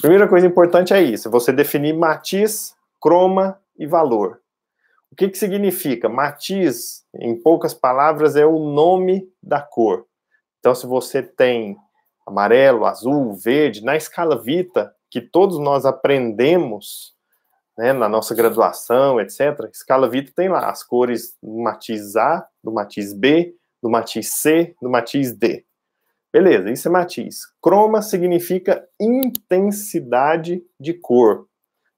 Primeira coisa importante é isso: você definir matiz, croma e valor. O que, que significa? Matiz, em poucas palavras, é o nome da cor. Então, se você tem amarelo, azul, verde, na escala Vita, que todos nós aprendemos né, na nossa graduação, etc., escala Vita tem lá as cores do matiz A, do matiz B, do matiz C, do matiz D. Beleza, isso é matiz. Croma significa intensidade de cor.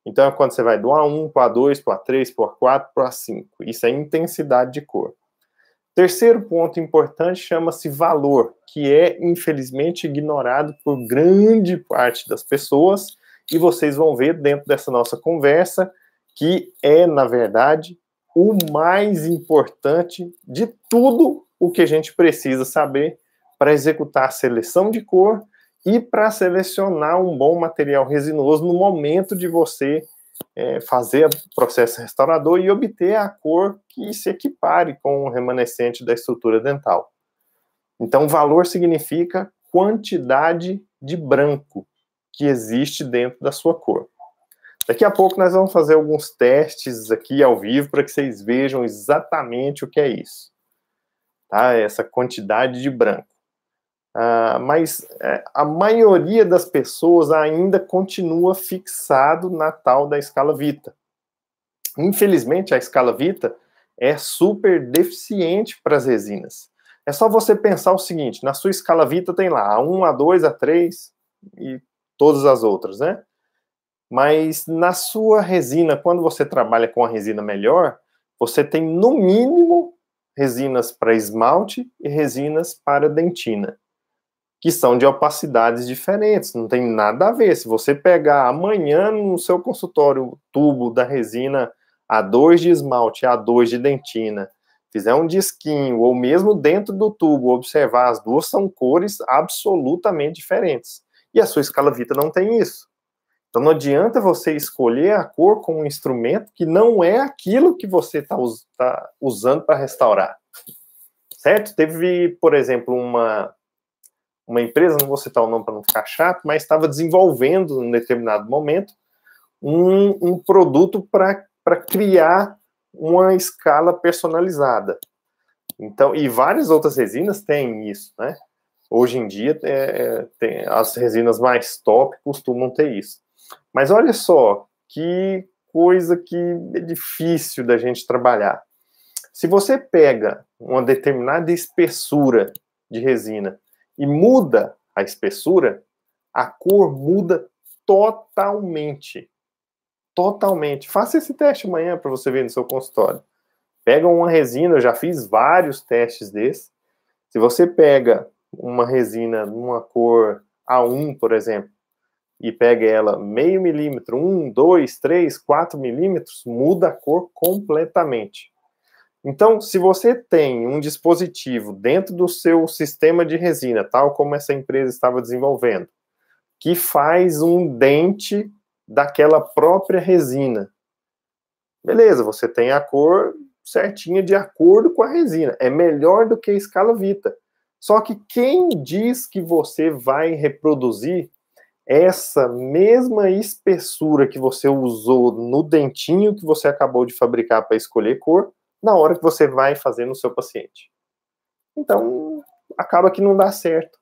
Então, é quando você vai do A1 para A2, para A3, para A4, para A5. Isso é intensidade de cor. Terceiro ponto importante chama-se valor, que é infelizmente ignorado por grande parte das pessoas, e vocês vão ver dentro dessa nossa conversa que é, na verdade, o mais importante de tudo o que a gente precisa saber para executar a seleção de cor e para selecionar um bom material resinoso no momento de você é, fazer o processo restaurador e obter a cor que se equipare com o remanescente da estrutura dental. Então, valor significa quantidade de branco que existe dentro da sua cor. Daqui a pouco nós vamos fazer alguns testes aqui ao vivo para que vocês vejam exatamente o que é isso. Tá? Essa quantidade de branco. Uh, mas é, a maioria das pessoas ainda continua fixado na tal da escala Vita. Infelizmente, a escala Vita é super deficiente para as resinas. É só você pensar o seguinte: na sua escala Vita tem lá a 1, a 2, a 3 e todas as outras, né? Mas na sua resina, quando você trabalha com a resina melhor, você tem no mínimo resinas para esmalte e resinas para dentina que são de opacidades diferentes, não tem nada a ver. Se você pegar amanhã no seu consultório tubo da resina A2 de esmalte, A2 de dentina, fizer um disquinho, ou mesmo dentro do tubo, observar as duas são cores absolutamente diferentes. E a sua escala Vita não tem isso. Então não adianta você escolher a cor com um instrumento que não é aquilo que você está us tá usando para restaurar. Certo? Teve, por exemplo, uma uma empresa, não vou citar o nome para não ficar chato, mas estava desenvolvendo em determinado momento um, um produto para criar uma escala personalizada. Então, e várias outras resinas têm isso, né? Hoje em dia, é, é, tem, as resinas mais top costumam ter isso. Mas olha só, que coisa que é difícil da gente trabalhar. Se você pega uma determinada espessura de resina e muda a espessura, a cor muda totalmente. Totalmente. Faça esse teste amanhã para você ver no seu consultório. Pega uma resina, eu já fiz vários testes desses. Se você pega uma resina numa cor A1, por exemplo, e pega ela meio milímetro, um, dois, três, quatro milímetros, muda a cor completamente. Então, se você tem um dispositivo dentro do seu sistema de resina, tal como essa empresa estava desenvolvendo, que faz um dente daquela própria resina, beleza, você tem a cor certinha de acordo com a resina. É melhor do que a escala Vita. Só que quem diz que você vai reproduzir essa mesma espessura que você usou no dentinho que você acabou de fabricar para escolher cor, na hora que você vai fazer no seu paciente. Então, acaba que não dá certo.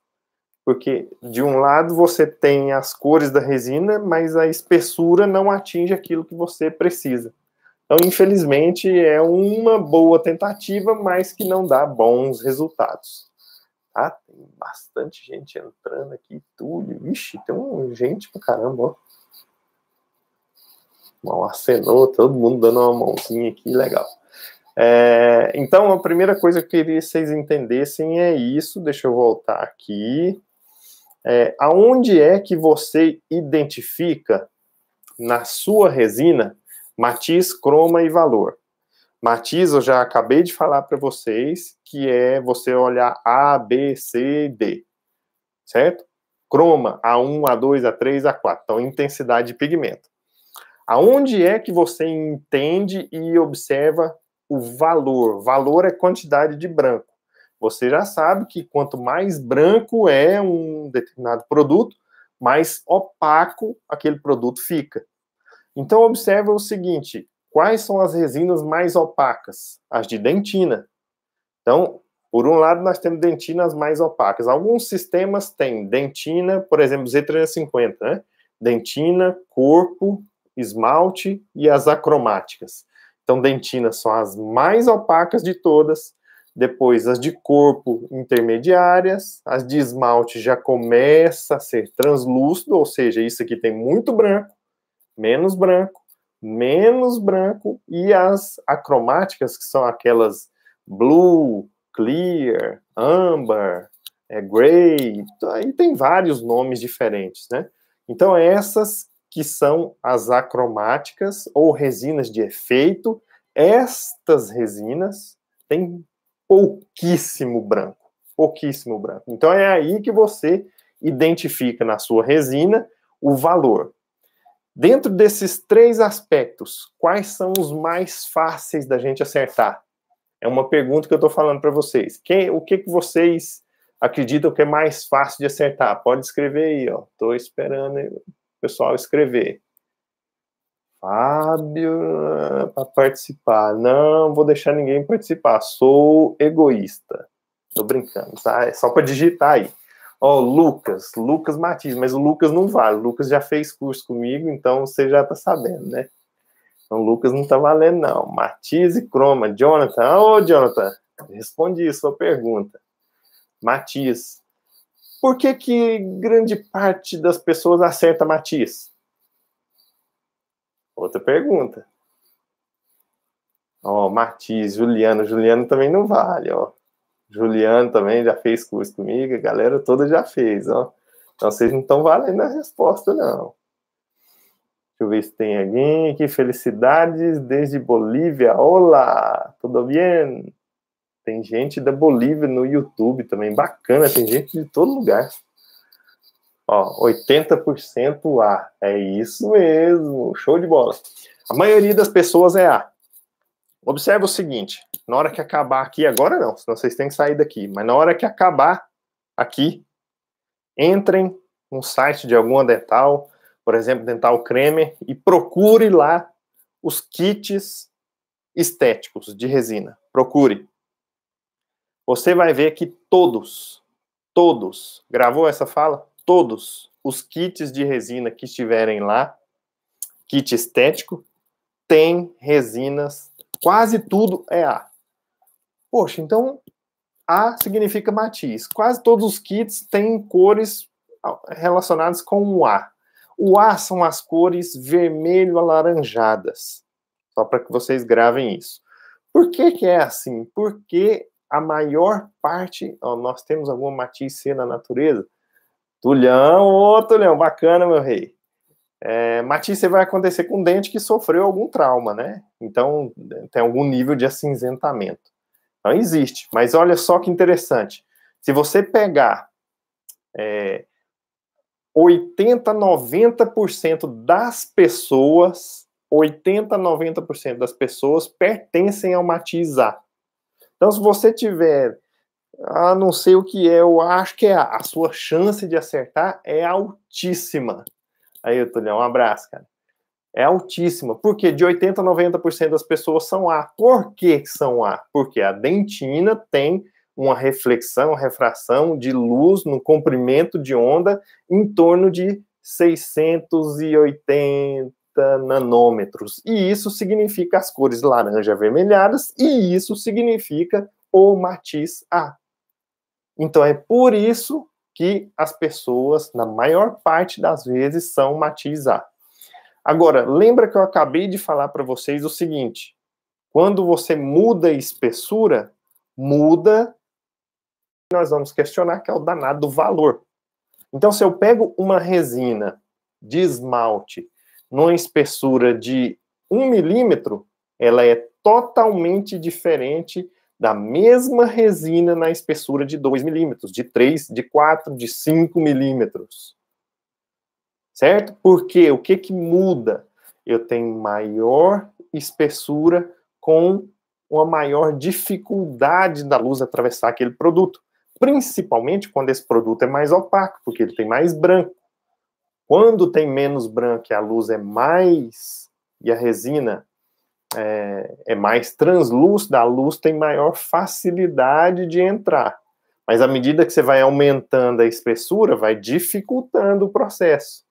Porque, de um lado, você tem as cores da resina, mas a espessura não atinge aquilo que você precisa. Então, infelizmente, é uma boa tentativa, mas que não dá bons resultados. Tá? Tem bastante gente entrando aqui, tudo. Vixe, tem um gente pra caramba, ó. Bom, acenou, todo mundo dando uma mãozinha aqui, legal. É, então, a primeira coisa que eu queria que vocês entendessem é isso. Deixa eu voltar aqui. É, aonde é que você identifica na sua resina matiz, croma e valor? Matiz, eu já acabei de falar para vocês que é você olhar A, B, C D, certo? Croma, A1, A2, A3, A4. Então, intensidade de pigmento. Aonde é que você entende e observa o valor. Valor é quantidade de branco. Você já sabe que quanto mais branco é um determinado produto, mais opaco aquele produto fica. Então, observa o seguinte: quais são as resinas mais opacas? As de dentina. Então, por um lado, nós temos dentinas mais opacas. Alguns sistemas têm dentina, por exemplo, Z350, né? Dentina, corpo, esmalte e as acromáticas. Então, dentinas são as mais opacas de todas, depois as de corpo intermediárias, as de esmalte já começa a ser translúcido, ou seja, isso aqui tem muito branco, menos branco, menos branco, e as acromáticas, que são aquelas blue, clear, amber, é, gray, então, aí tem vários nomes diferentes, né? Então, essas que são as acromáticas ou resinas de efeito. Estas resinas têm pouquíssimo branco, pouquíssimo branco. Então é aí que você identifica na sua resina o valor. Dentro desses três aspectos, quais são os mais fáceis da gente acertar? É uma pergunta que eu estou falando para vocês. o que, que vocês acreditam que é mais fácil de acertar? Pode escrever aí, ó. Estou esperando pessoal escrever. Fábio, ah, para participar. Não vou deixar ninguém participar. Sou egoísta. Tô brincando, tá? É só para digitar aí. Ó, oh, Lucas, Lucas Matias, mas o Lucas não vale. O Lucas já fez curso comigo, então você já tá sabendo, né? Então, o Lucas não tá valendo, não. Matias e Croma. Jonathan, ô, oh, Jonathan, respondi sua pergunta. Matias, por que, que grande parte das pessoas acerta matiz? Outra pergunta. Ó, oh, Matiz, Juliano, Juliano também não vale, ó. Juliano também já fez curso comigo, a galera toda já fez, ó. Então vocês não estão valendo a resposta, não. Deixa eu ver se tem alguém aqui. Felicidades desde Bolívia. Olá, tudo bem? Tem gente da Bolívia no YouTube também, bacana, tem gente de todo lugar. Ó, 80% A, é isso mesmo, show de bola. A maioria das pessoas é A. Observe o seguinte, na hora que acabar aqui, agora não, senão vocês têm que sair daqui, mas na hora que acabar aqui, entrem no site de alguma dental, por exemplo, Dental Creme, e procure lá os kits estéticos de resina. Procure. Você vai ver que todos, todos, gravou essa fala? Todos os kits de resina que estiverem lá, kit estético, tem resinas, quase tudo é A. Poxa, então A significa matiz. Quase todos os kits têm cores ah, relacionadas com o A. O A são as cores vermelho-alaranjadas. Só para que vocês gravem isso. Por que, que é assim? Porque a maior parte, ó, nós temos alguma matiz C na natureza. Tulhão, ô Tulhão, bacana, meu rei. É, matiz C vai acontecer com dente que sofreu algum trauma, né? Então, tem algum nível de acinzentamento. Não existe. Mas olha só que interessante. Se você pegar é, 80, 90% das pessoas, 80, 90% das pessoas pertencem ao matiz A. Então, se você tiver, ah, não sei o que é, eu acho que é A, a sua chance de acertar é altíssima. Aí, Tulio, um abraço, cara. É altíssima. Porque de 80% a 90% das pessoas são A. Por que são A? Porque a dentina tem uma reflexão, refração de luz no comprimento de onda em torno de 680 nanômetros. E isso significa as cores laranja avermelhadas, e isso significa o matiz A. Então é por isso que as pessoas, na maior parte das vezes, são matiz A. Agora, lembra que eu acabei de falar para vocês o seguinte: quando você muda a espessura, muda, nós vamos questionar que é o danado do valor. Então, se eu pego uma resina de esmalte numa espessura de um milímetro, ela é totalmente diferente da mesma resina na espessura de 2 milímetros, de 3, de 4, de 5 milímetros. Certo? Porque o que, que muda? Eu tenho maior espessura com uma maior dificuldade da luz atravessar aquele produto. Principalmente quando esse produto é mais opaco, porque ele tem mais branco. Quando tem menos branco e a luz é mais, e a resina é, é mais translúcida, a luz tem maior facilidade de entrar. Mas à medida que você vai aumentando a espessura, vai dificultando o processo.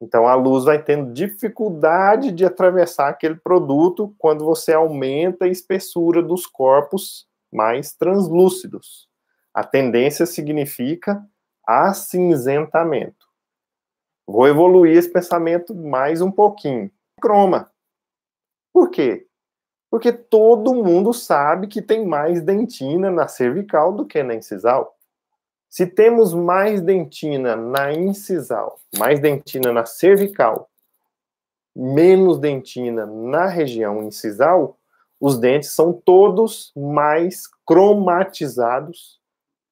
Então a luz vai tendo dificuldade de atravessar aquele produto quando você aumenta a espessura dos corpos mais translúcidos. A tendência significa acinzentamento. Vou evoluir esse pensamento mais um pouquinho. Croma. Por quê? Porque todo mundo sabe que tem mais dentina na cervical do que na incisal. Se temos mais dentina na incisal, mais dentina na cervical, menos dentina na região incisal, os dentes são todos mais cromatizados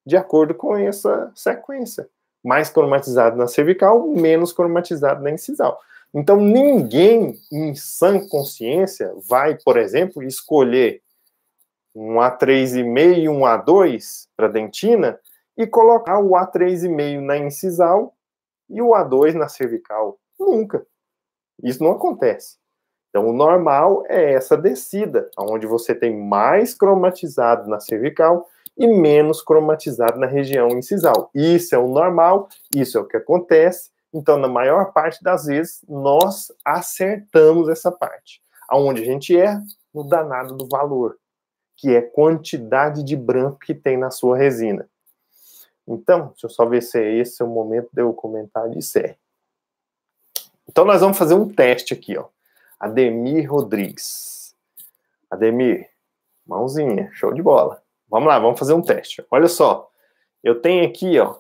de acordo com essa sequência mais cromatizado na cervical, menos cromatizado na incisal. Então, ninguém em sã consciência vai, por exemplo, escolher um A3,5 e um A2 para dentina e colocar o A3,5 na incisal e o A2 na cervical. Nunca. Isso não acontece. Então, o normal é essa descida, onde você tem mais cromatizado na cervical e menos cromatizado na região incisal. Isso é o normal, isso é o que acontece. Então, na maior parte das vezes, nós acertamos essa parte. Aonde a gente erra? No danado do valor, que é quantidade de branco que tem na sua resina. Então, deixa eu só ver se é esse o momento de eu comentar de série. Então, nós vamos fazer um teste aqui, ó. Ademir Rodrigues. Ademir, mãozinha, show de bola. Vamos lá, vamos fazer um teste. Olha só, eu tenho aqui, ó,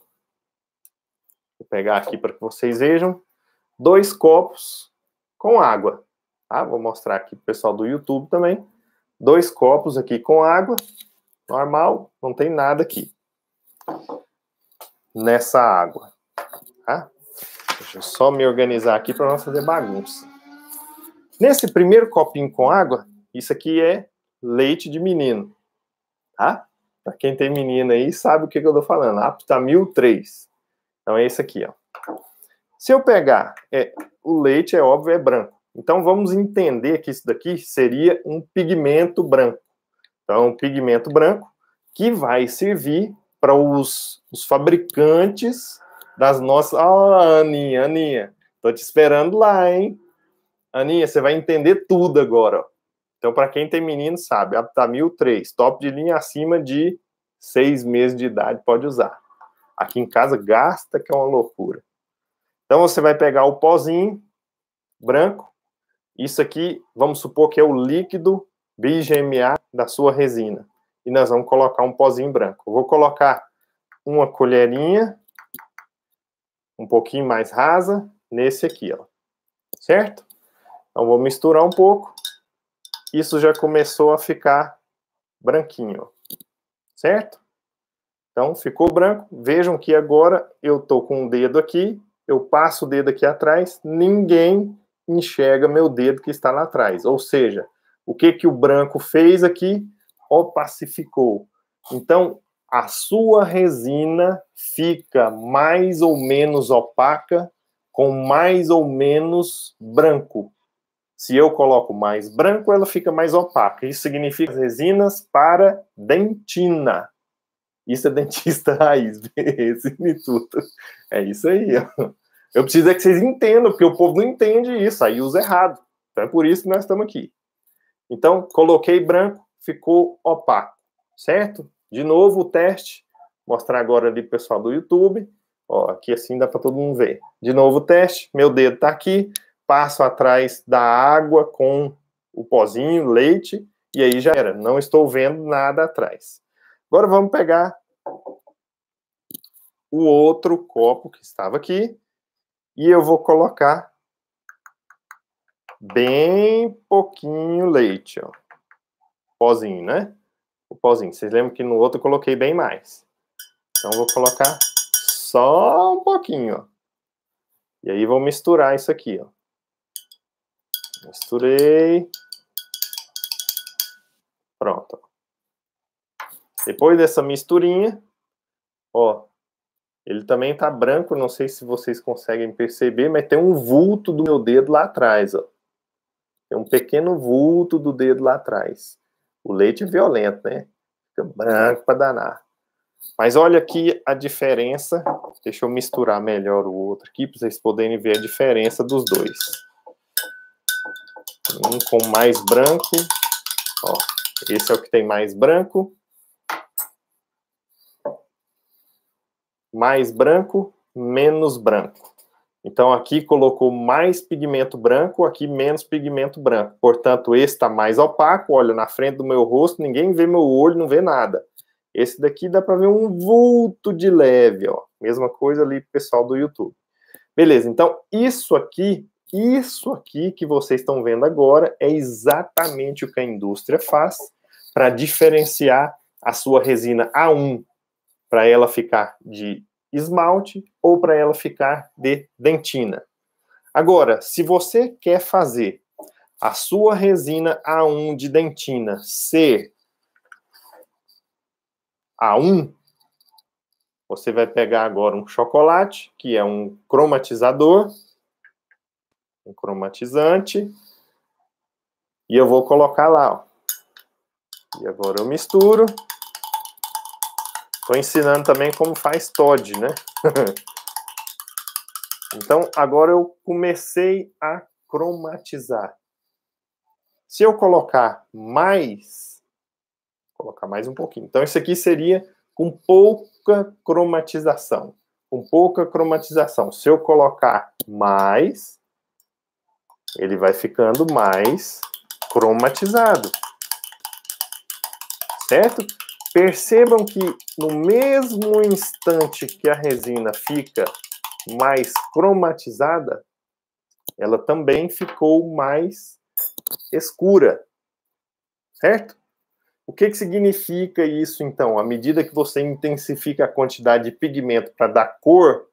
vou pegar aqui para que vocês vejam, dois copos com água. Tá? Vou mostrar aqui para o pessoal do YouTube também. Dois copos aqui com água, normal, não tem nada aqui nessa água. Tá? Deixa eu só me organizar aqui para não fazer bagunça. Nesse primeiro copinho com água, isso aqui é leite de menino, tá? Para quem tem menina aí, sabe o que, que eu tô falando. Aptamil 3. Então é isso aqui, ó. Se eu pegar, é, o leite é óbvio, é branco. Então vamos entender que isso daqui seria um pigmento branco. Então, um pigmento branco que vai servir para os, os, fabricantes das nossas. Ah, oh, Aninha, Aninha, tô te esperando lá, hein? Aninha, você vai entender tudo agora. Então, para quem tem menino, sabe, Aptamil tá 3, top de linha acima de 6 meses de idade, pode usar. Aqui em casa, gasta, que é uma loucura. Então, você vai pegar o pozinho branco. Isso aqui, vamos supor que é o líquido BGMA da sua resina. E nós vamos colocar um pozinho branco. Eu vou colocar uma colherinha, um pouquinho mais rasa, nesse aqui, ó. Certo? Então vou misturar um pouco. Isso já começou a ficar branquinho, certo? Então ficou branco. Vejam que agora eu tô com o um dedo aqui, eu passo o dedo aqui atrás, ninguém enxerga meu dedo que está lá atrás. Ou seja, o que que o branco fez aqui? Opacificou. Então a sua resina fica mais ou menos opaca com mais ou menos branco. Se eu coloco mais branco, ela fica mais opaca. Isso significa resinas para dentina. Isso é dentista raiz, resume tudo. É isso aí. Ó. Eu preciso é que vocês entendam, porque o povo não entende isso, aí usa errado. Então é por isso que nós estamos aqui. Então, coloquei branco, ficou opaco, certo? De novo o teste, mostrar agora ali pro pessoal do YouTube. Ó, aqui assim dá para todo mundo ver. De novo o teste, meu dedo está aqui, passo atrás da água com o pozinho, leite, e aí já era. Não estou vendo nada atrás. Agora vamos pegar o outro copo que estava aqui e eu vou colocar bem pouquinho leite, ó. Pozinho, né? O pozinho. Vocês lembram que no outro eu coloquei bem mais. Então vou colocar só um pouquinho, ó. E aí vou misturar isso aqui, ó. Misturei. Pronto. Depois dessa misturinha, ó, ele também tá branco, não sei se vocês conseguem perceber, mas tem um vulto do meu dedo lá atrás, ó. Tem um pequeno vulto do dedo lá atrás. O leite é violento, né? Fica branco para danar. Mas olha aqui a diferença. Deixa eu misturar melhor o outro aqui para vocês poderem ver a diferença dos dois um com mais branco. Ó, esse é o que tem mais branco. Mais branco, menos branco. Então, aqui colocou mais pigmento branco, aqui menos pigmento branco. Portanto, esse está mais opaco. Olha, na frente do meu rosto, ninguém vê meu olho, não vê nada. Esse daqui dá para ver um vulto de leve, ó. Mesma coisa ali pessoal do YouTube. Beleza, então isso aqui isso aqui que vocês estão vendo agora é exatamente o que a indústria faz para diferenciar a sua resina A1 para ela ficar de esmalte ou para ela ficar de dentina. Agora, se você quer fazer a sua resina A1 de dentina ser A1, você vai pegar agora um chocolate, que é um cromatizador, um cromatizante, e eu vou colocar lá, ó. E agora eu misturo. Estou ensinando também como faz Todd, né? então, agora eu comecei a cromatizar. Se eu colocar mais, colocar mais um pouquinho. Então, isso aqui seria com pouca cromatização. Com pouca cromatização. Se eu colocar mais, ele vai ficando mais cromatizado. Certo? Percebam que no mesmo instante que a resina fica mais cromatizada, ela também ficou mais escura. Certo? O que, que significa isso, então? À medida que você intensifica a quantidade de pigmento para dar cor,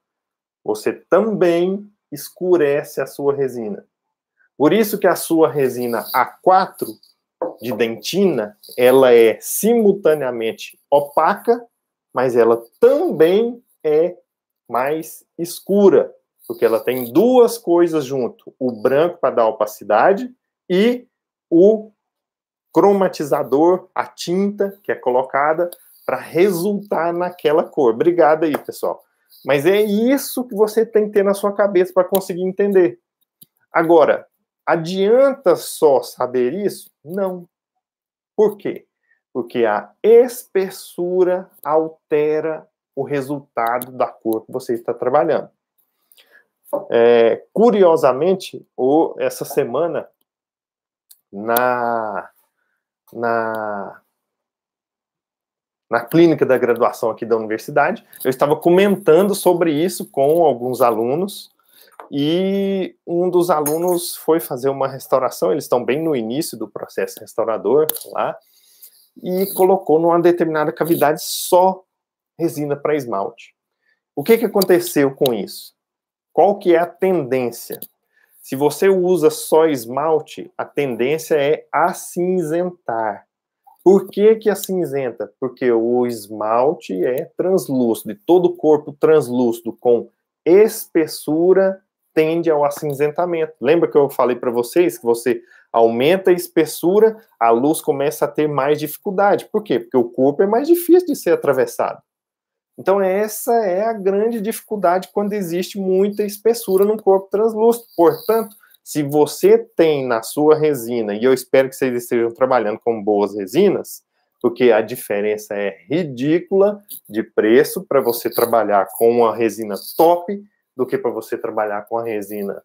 você também escurece a sua resina. Por isso que a sua resina A4 de dentina, ela é simultaneamente opaca, mas ela também é mais escura, porque ela tem duas coisas junto, o branco para dar opacidade e o cromatizador, a tinta que é colocada para resultar naquela cor. Obrigado aí, pessoal. Mas é isso que você tem que ter na sua cabeça para conseguir entender. Agora, Adianta só saber isso? Não. Por quê? Porque a espessura altera o resultado da cor que você está trabalhando. É, curiosamente, o, essa semana, na, na, na clínica da graduação aqui da universidade, eu estava comentando sobre isso com alguns alunos e um dos alunos foi fazer uma restauração, eles estão bem no início do processo restaurador lá, e colocou numa determinada cavidade só resina para esmalte. O que, que aconteceu com isso? Qual que é a tendência? Se você usa só esmalte, a tendência é acinzentar. Por que, que acinzenta? Porque o esmalte é translúcido, e todo o corpo translúcido com espessura tende ao acinzentamento. Lembra que eu falei para vocês que você aumenta a espessura, a luz começa a ter mais dificuldade. Por quê? Porque o corpo é mais difícil de ser atravessado. Então, essa é a grande dificuldade quando existe muita espessura no corpo translúcido. Portanto, se você tem na sua resina, e eu espero que vocês estejam trabalhando com boas resinas, porque a diferença é ridícula de preço para você trabalhar com uma resina top do que para você trabalhar com a resina.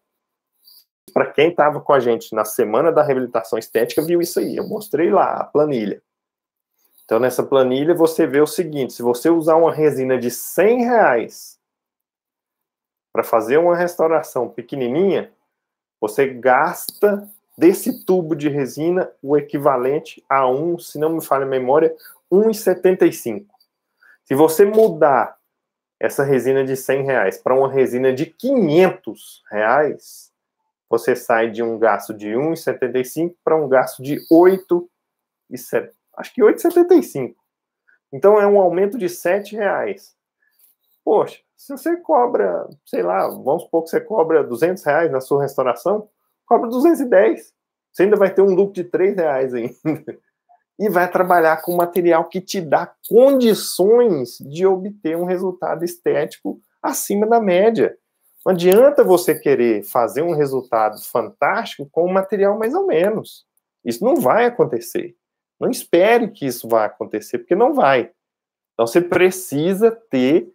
Para quem estava com a gente na semana da reabilitação estética, viu isso aí. Eu mostrei lá a planilha. Então, nessa planilha, você vê o seguinte: se você usar uma resina de 100 reais para fazer uma restauração pequenininha, você gasta desse tubo de resina o equivalente a um, se não me falha a memória, 1,75. Se você mudar essa resina de 100 reais para uma resina de 500 reais, você sai de um gasto de 1,75 para um gasto de 8, acho que 8,75. Então é um aumento de 7 reais. Poxa, se você cobra, sei lá, vamos supor que você cobra 200 reais na sua restauração, cobra 210. Você ainda vai ter um lucro de 3 reais ainda e vai trabalhar com material que te dá condições de obter um resultado estético acima da média. Não adianta você querer fazer um resultado fantástico com um material mais ou menos. Isso não vai acontecer. Não espere que isso vá acontecer, porque não vai. Então você precisa ter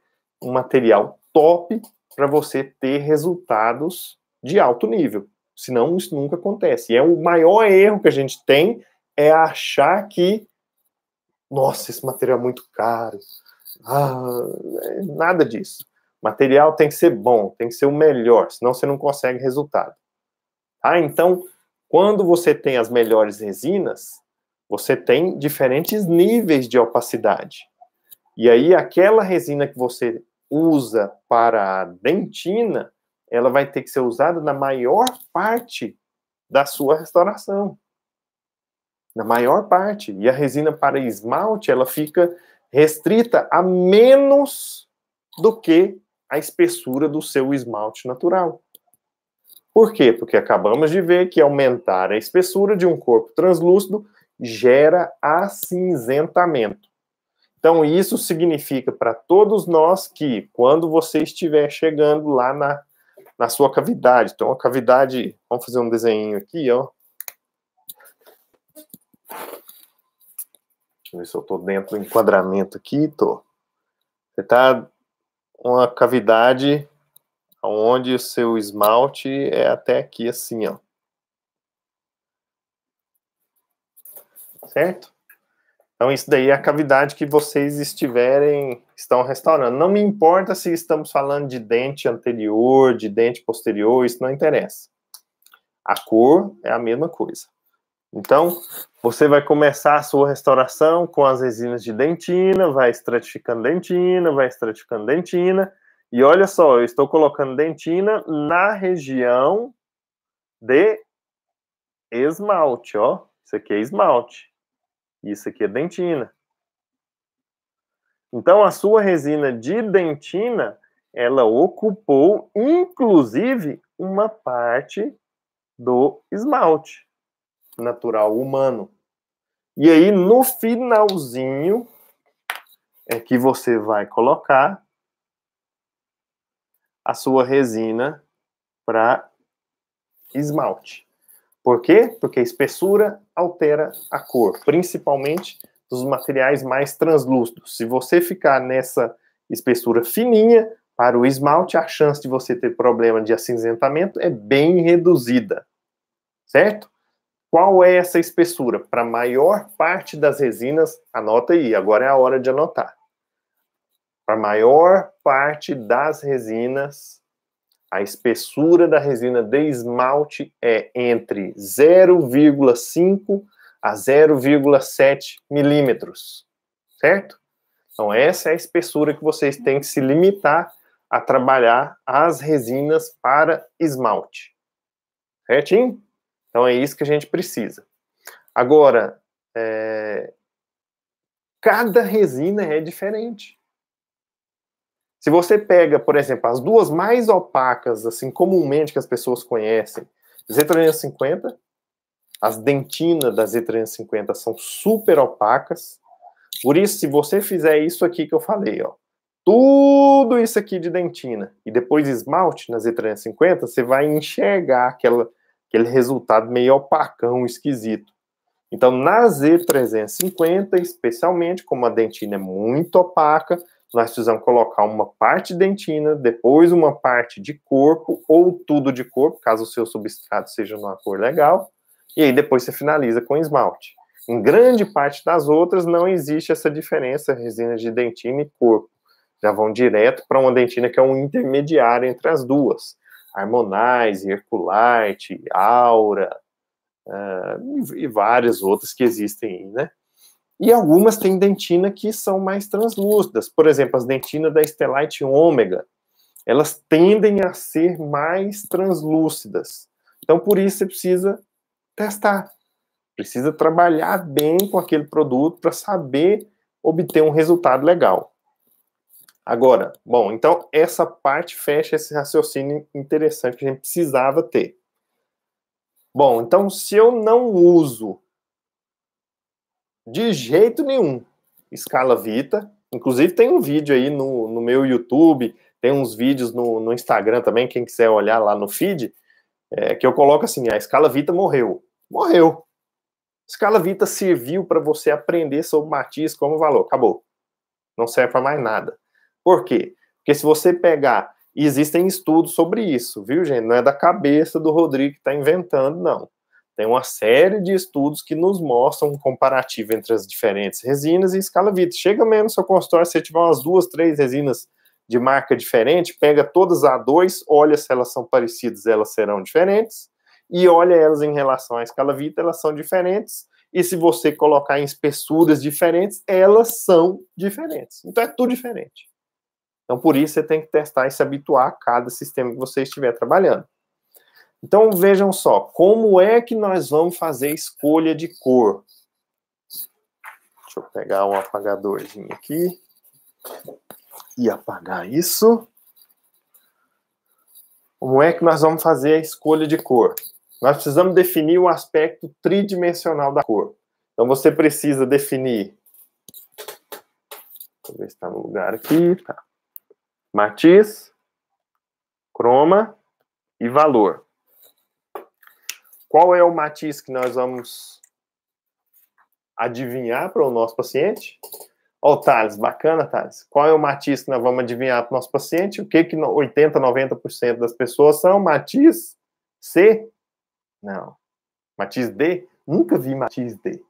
um material top para você ter resultados de alto nível. Senão isso nunca acontece. E é o maior erro que a gente tem é achar que, nossa, esse material é muito caro. Ah, nada disso. Material tem que ser bom, tem que ser o melhor, senão você não consegue resultado. Tá? Então, quando você tem as melhores resinas, você tem diferentes níveis de opacidade. E aí, aquela resina que você usa para a dentina, ela vai ter que ser usada na maior parte da sua restauração na maior parte. E a resina para esmalte, ela fica restrita a menos do que a espessura do seu esmalte natural. Por quê? Porque acabamos de ver que aumentar a espessura de um corpo translúcido gera acinzentamento. Então, isso significa para todos nós que, quando você estiver chegando lá na, na sua cavidade, então, a cavidade, vamos fazer um desenho aqui, ó, Deixa eu ver se eu estou dentro do enquadramento aqui. Tô. Você está uma cavidade onde o seu esmalte é até aqui, assim, ó. Certo? Então, isso daí é a cavidade que vocês estiverem, estão restaurando. Não me importa se estamos falando de dente anterior, de dente posterior, isso não interessa. A cor é a mesma coisa. Então, você vai começar a sua restauração com as resinas de dentina, vai estratificando dentina, vai estratificando dentina. E olha só, eu estou colocando dentina na região de esmalte, ó. Isso aqui é esmalte. Isso aqui é dentina. Então, a sua resina de dentina, ela ocupou, inclusive, uma parte do esmalte natural humano. E aí, no finalzinho, é que você vai colocar a sua resina para esmalte. Por quê? Porque a espessura altera a cor, principalmente dos materiais mais translúcidos. Se você ficar nessa espessura fininha para o esmalte, a chance de você ter problema de acinzentamento é bem reduzida, certo? Qual é essa espessura? Para a maior parte das resinas, anota aí, agora é a hora de anotar. Para a maior parte das resinas, a espessura da resina de esmalte é entre 0,5 a 0,7 milímetros, certo? Então, essa é a espessura que vocês têm que se limitar a trabalhar as resinas para esmalte. Certinho? Então é isso que a gente precisa. Agora, é... cada resina é diferente. Se você pega, por exemplo, as duas mais opacas, assim, comumente que as pessoas conhecem, Z350, as dentinas da Z350 são super opacas. Por isso, se você fizer isso aqui que eu falei, ó, tudo isso aqui de dentina e depois esmalte na Z350, você vai enxergar aquela aquele resultado meio opacão, esquisito. Então, na Z350, especialmente, como a dentina é muito opaca, nós precisamos colocar uma parte dentina, depois uma parte de corpo, ou tudo de corpo, caso o seu substrato seja numa cor legal, e aí depois você finaliza com esmalte. Em grande parte das outras, não existe essa diferença, resinas de dentina e corpo. Já vão direto para uma dentina que é um intermediário entre as duas. Harmonize, Herculite, Aura uh, e várias outras que existem aí, né? E algumas têm dentina que são mais translúcidas. Por exemplo, as dentinas da Stellite Ômega, elas tendem a ser mais translúcidas. Então, por isso, você precisa testar. Precisa trabalhar bem com aquele produto para saber obter um resultado legal. Agora, bom, então essa parte fecha esse raciocínio interessante que a gente precisava ter. Bom, então se eu não uso de jeito nenhum escala Vita, inclusive tem um vídeo aí no, no meu YouTube, tem uns vídeos no, no Instagram também, quem quiser olhar lá no feed, é, que eu coloco assim: a escala Vita morreu. Morreu. Escala Vita serviu para você aprender sobre Matiz como valor. Acabou. Não serve para mais nada. Por quê? Porque se você pegar, existem estudos sobre isso, viu, gente? Não é da cabeça do Rodrigo que está inventando, não. Tem uma série de estudos que nos mostram um comparativo entre as diferentes resinas e escala Vita. Chega mesmo no seu consultório, se você tiver umas duas, três resinas de marca diferente, pega todas a dois, olha se elas são parecidas, elas serão diferentes, e olha elas em relação à escala Vita, elas são diferentes, e se você colocar em espessuras diferentes, elas são diferentes. Então é tudo diferente. Então, por isso, você tem que testar e se habituar a cada sistema que você estiver trabalhando. Então, vejam só, como é que nós vamos fazer escolha de cor? Deixa eu pegar um apagadorzinho aqui e apagar isso. Como é que nós vamos fazer a escolha de cor? Nós precisamos definir o aspecto tridimensional da cor. Então, você precisa definir. Deixa eu ver se está no lugar aqui. Tá matiz, croma e valor. Qual é o matiz que nós vamos adivinhar para o nosso paciente? Ó, oh, Thales, bacana, Thales. Qual é o matiz que nós vamos adivinhar para o nosso paciente? O que que 80, 90% das pessoas são? Matiz C? Não. Matiz D? Nunca vi matiz D.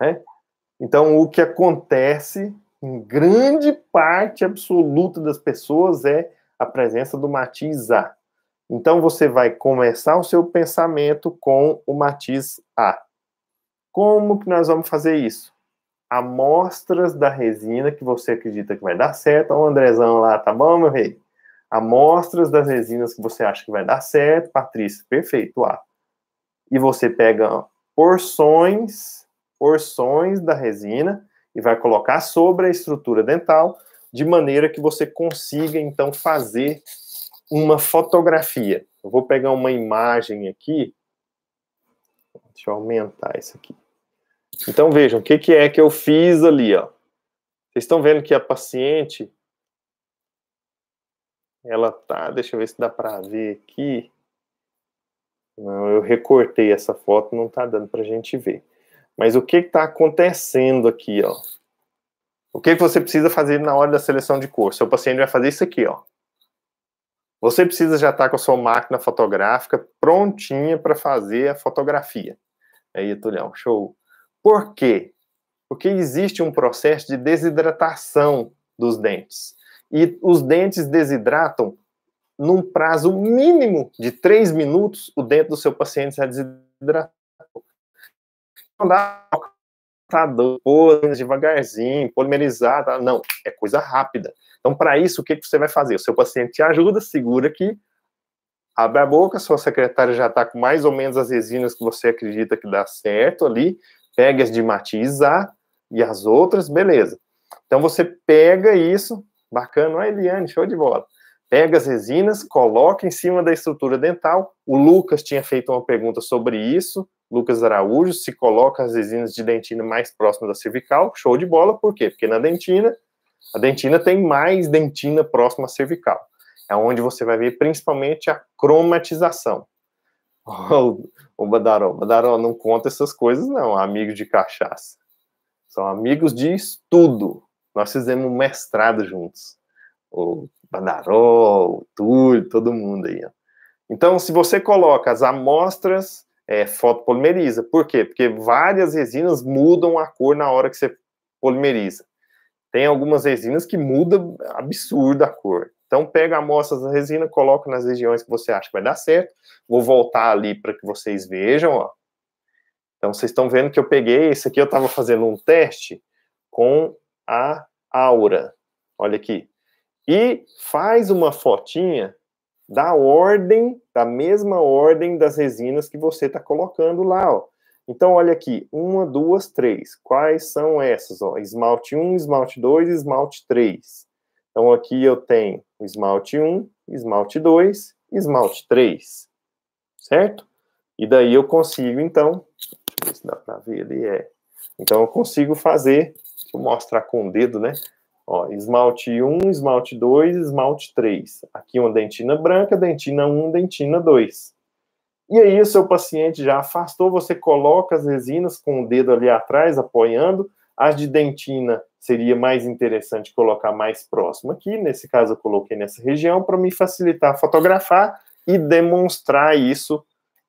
Né? Então, o que acontece em grande parte absoluta das pessoas é a presença do matiz A. Então você vai começar o seu pensamento com o matiz A. Como que nós vamos fazer isso? Amostras da resina que você acredita que vai dar certo. Olha o Andrezão lá, tá bom, meu rei? Amostras das resinas que você acha que vai dar certo. Patrícia, perfeito, A. E você pega porções, porções da resina e vai colocar sobre a estrutura dental, de maneira que você consiga, então, fazer uma fotografia. Eu vou pegar uma imagem aqui. Deixa eu aumentar isso aqui. Então, vejam, o que, que é que eu fiz ali, ó. Vocês estão vendo que a paciente, ela tá, deixa eu ver se dá para ver aqui. Não, eu recortei essa foto, não tá dando para a gente ver. Mas o que está acontecendo aqui, ó? O que você precisa fazer na hora da seleção de cor? Seu paciente vai fazer isso aqui, ó. Você precisa já estar tá com a sua máquina fotográfica prontinha para fazer a fotografia. Aí, é Tulhão, show. Por quê? Porque existe um processo de desidratação dos dentes. E os dentes desidratam num prazo mínimo de 3 minutos, o dente do seu paciente já desidratado lá, devagarzinho, polimerizar, tá? não, é coisa rápida. Então, para isso, o que, que você vai fazer? O seu paciente te ajuda, segura aqui, abre a boca, sua secretária já está com mais ou menos as resinas que você acredita que dá certo ali, pega as de matizar e as outras, beleza. Então, você pega isso, bacana, olha Eliane, show de bola. Pega as resinas, coloca em cima da estrutura dental. O Lucas tinha feito uma pergunta sobre isso, Lucas Araújo se coloca as resinas de dentina mais próximas da cervical, show de bola, por quê? Porque na dentina, a dentina tem mais dentina próxima à cervical. É onde você vai ver principalmente a cromatização. o Badaró, Badaró não conta essas coisas não, amigos de cachaça. São amigos de estudo. Nós fizemos um mestrado juntos. O Badaró, o Túlio, todo mundo aí. Ó. Então, se você coloca as amostras é, fotopolimeriza. Por quê? Porque várias resinas mudam a cor na hora que você polimeriza. Tem algumas resinas que mudam absurda a cor. Então, pega amostras da resina, coloca nas regiões que você acha que vai dar certo. Vou voltar ali para que vocês vejam. Ó. Então, vocês estão vendo que eu peguei. Esse aqui eu estava fazendo um teste com a Aura. Olha aqui. E faz uma fotinha da ordem, da mesma ordem das resinas que você está colocando lá, ó. Então, olha aqui, uma, duas, três. Quais são essas? Ó? Esmalte 1, esmalte 2, esmalte 3. Então, aqui eu tenho esmalte 1, esmalte 2, esmalte 3. Certo? E daí eu consigo, então, deixa eu ver se dá para ver ali, é. Então, eu consigo fazer, deixa eu mostrar com o dedo, né? Ó, esmalte 1, esmalte 2, esmalte 3. Aqui uma dentina branca, dentina 1, dentina 2. E aí o seu paciente já afastou, você coloca as resinas com o dedo ali atrás, apoiando. As de dentina seria mais interessante colocar mais próximo aqui. Nesse caso, eu coloquei nessa região para me facilitar fotografar e demonstrar isso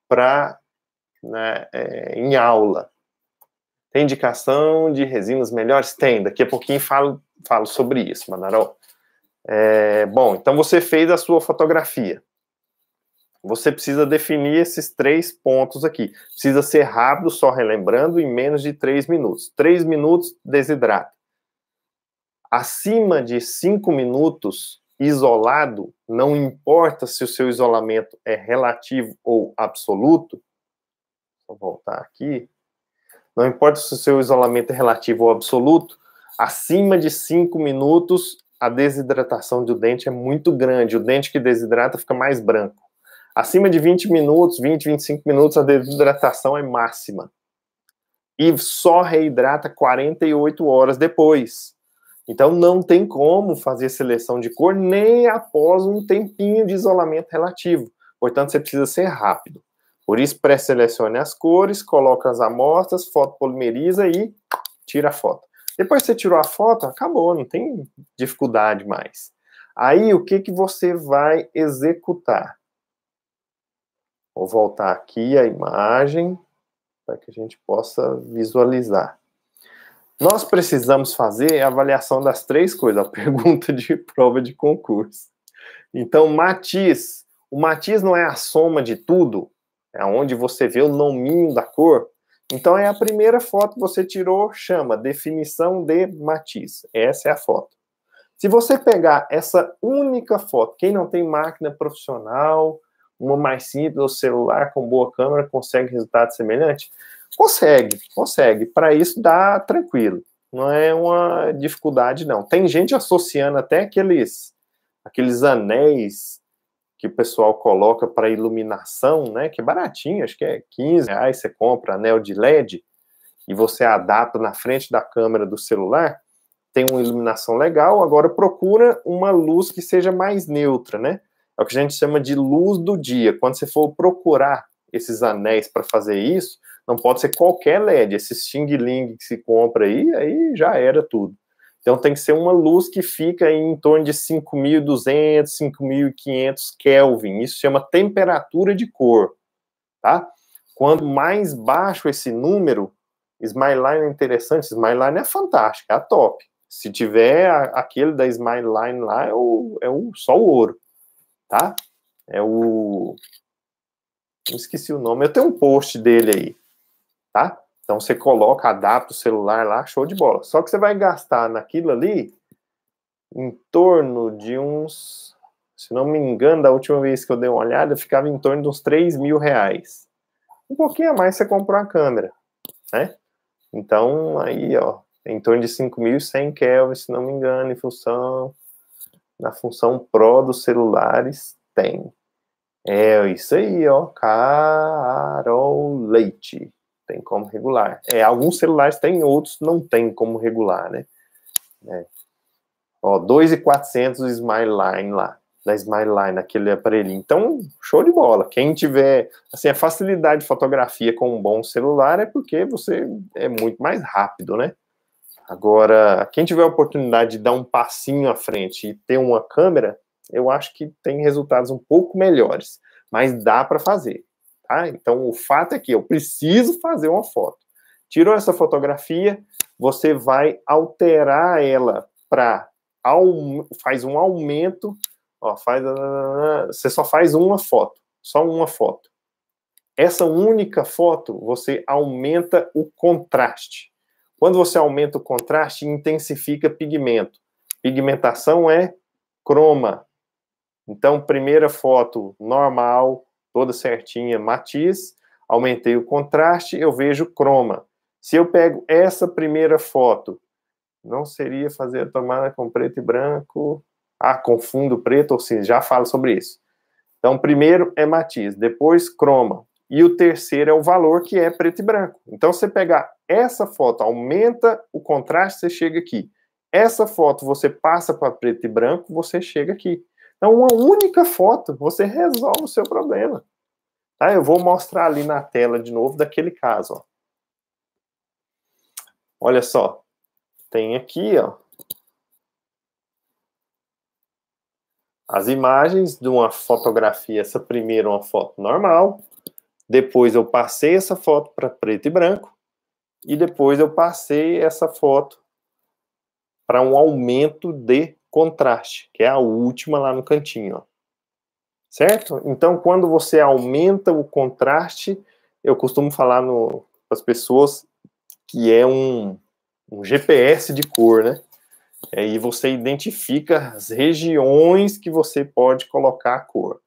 para né, é, em aula. Tem indicação de resinas melhores? Tem. Daqui a pouquinho falo falo sobre isso, Manarol. É, bom, então você fez a sua fotografia. Você precisa definir esses três pontos aqui. Precisa ser rápido, só relembrando, em menos de três minutos. Três minutos, desidrata. Acima de cinco minutos, isolado, não importa se o seu isolamento é relativo ou absoluto. Vou voltar aqui. Não importa se o seu isolamento é relativo ou absoluto, acima de 5 minutos, a desidratação do dente é muito grande. O dente que desidrata fica mais branco. Acima de 20 minutos, 20, 25 minutos, a desidratação é máxima. E só reidrata 48 horas depois. Então não tem como fazer seleção de cor nem após um tempinho de isolamento relativo. Portanto, você precisa ser rápido. Por isso, pré-selecione as cores, coloca as amostras, fotopolimeriza e tira a foto. Depois que você tirou a foto, acabou, não tem dificuldade mais. Aí o que, que você vai executar? Vou voltar aqui a imagem para que a gente possa visualizar. Nós precisamos fazer a avaliação das três coisas, a pergunta de prova de concurso. Então, matiz. O matiz não é a soma de tudo, é onde você vê o nominho da cor, então é a primeira foto que você tirou, chama definição de matiz. Essa é a foto. Se você pegar essa única foto, quem não tem máquina profissional, uma mais simples, ou celular com boa câmera, consegue resultado semelhante? Consegue, consegue. Para isso dá tranquilo. Não é uma dificuldade, não. Tem gente associando até aqueles, aqueles anéis que o pessoal coloca para iluminação, né? Que é baratinho, acho que é 15 reais você compra anel de LED e você adapta na frente da câmera do celular, tem uma iluminação legal. Agora procura uma luz que seja mais neutra, né? É o que a gente chama de luz do dia. Quando você for procurar esses anéis para fazer isso, não pode ser qualquer LED, esses xing-ling que se compra aí, aí já era tudo. Então tem que ser uma luz que fica em torno de 5.200, 5.500 Kelvin. Isso chama temperatura de cor, tá? Quanto mais baixo esse número, Smileline é interessante, Smileline é fantástica, é top. Se tiver aquele da Smileline lá, é, o, é o, só o ouro, tá? É o... esqueci o nome, eu tenho um post dele aí, tá? Então você coloca, adapta o celular lá, show de bola. Só que você vai gastar naquilo ali em torno de uns, se não me engano, da última vez que eu dei uma olhada, ficava em torno de uns 3 mil reais. Um pouquinho a mais você comprou a câmera, né? Então aí, ó, em torno de 5.100 Kelvin, se não me engano, em função na função Pro dos celulares tem. É isso aí, ó, Carol Leite tem como regular. É, alguns celulares têm, outros não tem como regular, né? É. Ó, 2,400 Smileline lá, da Smileline, aquele aparelho Então, show de bola. Quem tiver, assim, a facilidade de fotografia com um bom celular é porque você é muito mais rápido, né? Agora, quem tiver a oportunidade de dar um passinho à frente e ter uma câmera, eu acho que tem resultados um pouco melhores, mas dá para fazer. Tá? Então, o fato é que eu preciso fazer uma foto. Tirou essa fotografia, você vai alterar ela para faz um aumento, ó, faz, ah, ah, ah, você só faz uma foto, só uma foto. Essa única foto, você aumenta o contraste. Quando você aumenta o contraste, intensifica pigmento. Pigmentação é croma. Então, primeira foto normal, toda certinha, matiz, aumentei o contraste, eu vejo croma. Se eu pego essa primeira foto, não seria fazer a tomada com preto e branco? Ah, com fundo preto ou cinza, já falo sobre isso. Então, primeiro é matiz, depois croma. E o terceiro é o valor, que é preto e branco. Então, você pegar essa foto, aumenta o contraste, você chega aqui. Essa foto você passa para preto e branco, você chega aqui. Então, uma única foto, você resolve o seu problema. Tá? Eu vou mostrar ali na tela de novo daquele caso. Ó. Olha só, tem aqui ó, as imagens de uma fotografia, essa primeira é uma foto normal, depois eu passei essa foto para preto e branco, e depois eu passei essa foto para um aumento de contraste, que é a última lá no cantinho, ó. Certo? Então, quando você aumenta o contraste, eu costumo falar para as pessoas que é um, um GPS de cor, né? Aí é, e você identifica as regiões que você pode colocar a cor.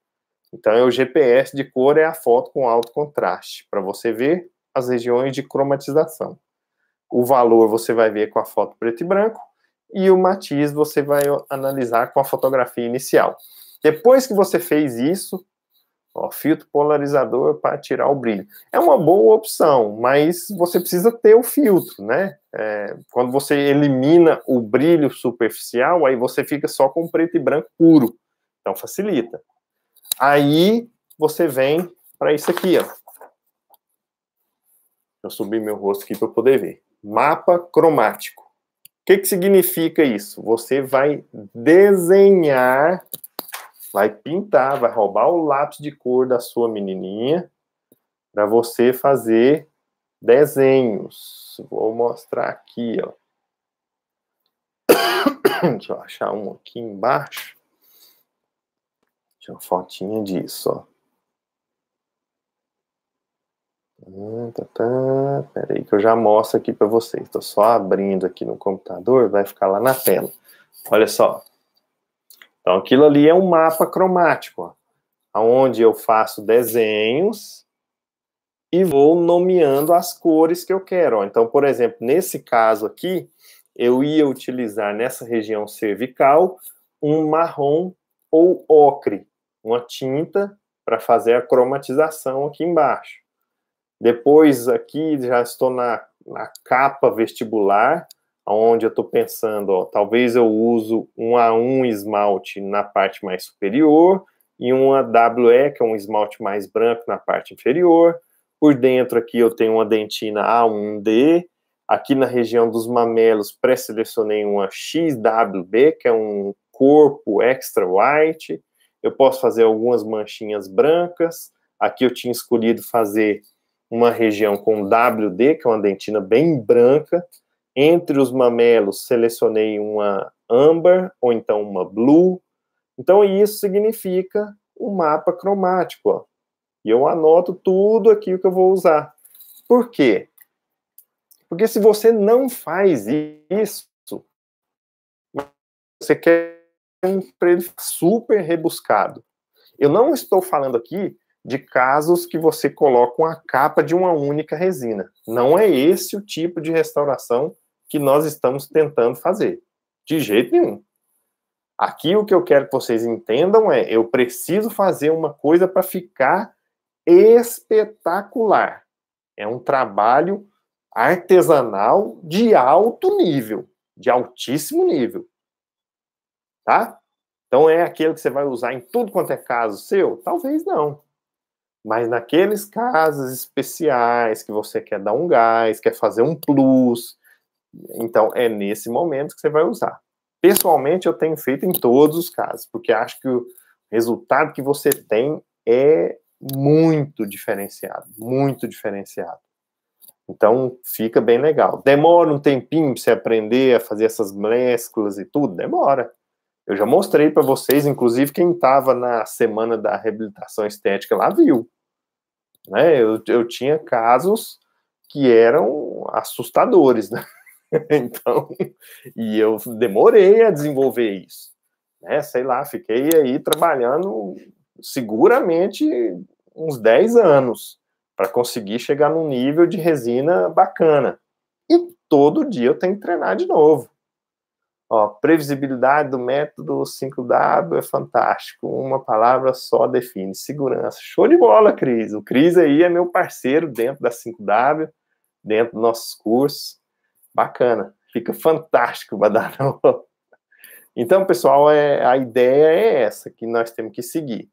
Então, é o GPS de cor é a foto com alto contraste, para você ver as regiões de cromatização. O valor você vai ver com a foto preto e branco, e o matiz você vai analisar com a fotografia inicial. Depois que você fez isso, ó, filtro polarizador para tirar o brilho. É uma boa opção, mas você precisa ter o filtro, né? É, quando você elimina o brilho superficial, aí você fica só com preto e branco puro. Então facilita. Aí você vem para isso aqui, ó. Eu subi meu rosto aqui para poder ver. Mapa cromático. O que, que significa isso? Você vai desenhar, vai pintar, vai roubar o lápis de cor da sua menininha para você fazer desenhos. Vou mostrar aqui, ó. Deixa eu achar um aqui embaixo. Tinha uma fotinha disso, ó. Hum, tá, tá. peraí aí que eu já mostro aqui para vocês. Estou só abrindo aqui no computador, vai ficar lá na tela. Olha só. Então, aquilo ali é um mapa cromático, aonde onde eu faço desenhos e vou nomeando as cores que eu quero. Ó. Então, por exemplo, nesse caso aqui, eu ia utilizar nessa região cervical um marrom ou ocre, uma tinta para fazer a cromatização aqui embaixo. Depois, aqui, já estou na, na capa vestibular, onde eu estou pensando, ó, talvez eu uso um A1 esmalte na parte mais superior e uma WE, que é um esmalte mais branco, na parte inferior. Por dentro aqui eu tenho uma dentina A1D. Aqui na região dos mamelos pré-selecionei uma XWB, que é um corpo extra white. Eu posso fazer algumas manchinhas brancas. Aqui eu tinha escolhido fazer uma região com WD, que é uma dentina bem branca. Entre os mamelos, selecionei uma amber ou então uma blue. Então, isso significa o um mapa cromático. Ó. E eu anoto tudo aqui o que eu vou usar. Por quê? Porque se você não faz isso, você quer um super rebuscado. Eu não estou falando aqui de casos que você coloca uma capa de uma única resina. Não é esse o tipo de restauração que nós estamos tentando fazer, de jeito nenhum. Aqui o que eu quero que vocês entendam é: eu preciso fazer uma coisa para ficar espetacular. É um trabalho artesanal de alto nível, de altíssimo nível. Tá? Então é aquele que você vai usar em tudo quanto é caso seu? Talvez não. Mas naqueles casos especiais que você quer dar um gás, quer fazer um plus, então é nesse momento que você vai usar. Pessoalmente, eu tenho feito em todos os casos, porque acho que o resultado que você tem é muito diferenciado, muito diferenciado. Então fica bem legal. Demora um tempinho para você aprender a fazer essas mesclas e tudo? Demora. Eu já mostrei para vocês, inclusive quem estava na semana da reabilitação estética lá viu. Né? Eu, eu tinha casos que eram assustadores, né? então, e eu demorei a desenvolver isso. Né? Sei lá, fiquei aí trabalhando seguramente uns 10 anos para conseguir chegar num nível de resina bacana. E todo dia eu tenho que treinar de novo. Ó, previsibilidade do método 5W é fantástico. Uma palavra só define segurança. Show de bola, Cris. O Cris aí é meu parceiro dentro da 5W, dentro dos nossos cursos. Bacana. Fica fantástico, Badarão. Então, pessoal, é, a ideia é essa que nós temos que seguir.